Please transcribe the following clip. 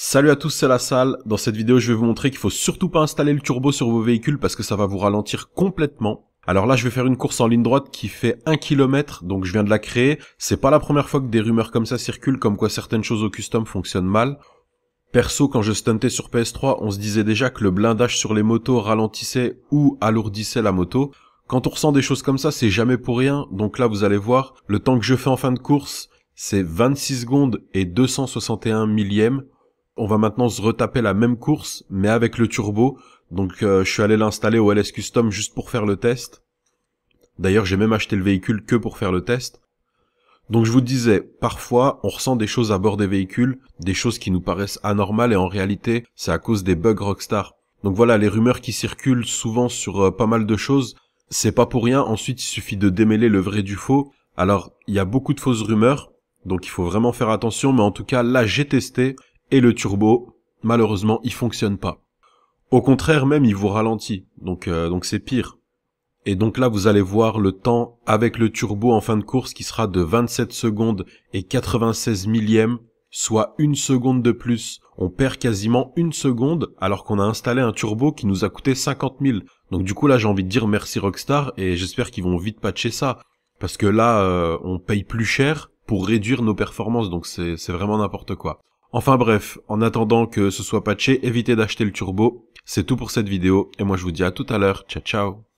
Salut à tous, c'est la salle. Dans cette vidéo, je vais vous montrer qu'il faut surtout pas installer le turbo sur vos véhicules parce que ça va vous ralentir complètement. Alors là, je vais faire une course en ligne droite qui fait 1 km, donc je viens de la créer. C'est pas la première fois que des rumeurs comme ça circulent, comme quoi certaines choses au custom fonctionnent mal. Perso, quand je stuntais sur PS3, on se disait déjà que le blindage sur les motos ralentissait ou alourdissait la moto. Quand on ressent des choses comme ça, c'est jamais pour rien. Donc là, vous allez voir, le temps que je fais en fin de course, c'est 26 secondes et 261 millièmes on va maintenant se retaper la même course, mais avec le turbo. Donc euh, je suis allé l'installer au LS Custom juste pour faire le test. D'ailleurs j'ai même acheté le véhicule que pour faire le test. Donc je vous disais, parfois on ressent des choses à bord des véhicules, des choses qui nous paraissent anormales et en réalité c'est à cause des bugs Rockstar. Donc voilà, les rumeurs qui circulent souvent sur euh, pas mal de choses, c'est pas pour rien, ensuite il suffit de démêler le vrai du faux. Alors il y a beaucoup de fausses rumeurs, donc il faut vraiment faire attention, mais en tout cas là j'ai testé et le turbo, malheureusement, il fonctionne pas. Au contraire, même, il vous ralentit. Donc, euh, donc c'est pire. Et donc là, vous allez voir le temps avec le turbo en fin de course qui sera de 27 secondes et 96 millièmes, soit une seconde de plus. On perd quasiment une seconde alors qu'on a installé un turbo qui nous a coûté 50 000. Donc du coup là, j'ai envie de dire merci Rockstar et j'espère qu'ils vont vite patcher ça. Parce que là, euh, on paye plus cher pour réduire nos performances, donc c'est vraiment n'importe quoi. Enfin bref, en attendant que ce soit patché, évitez d'acheter le turbo. C'est tout pour cette vidéo et moi je vous dis à tout à l'heure. Ciao ciao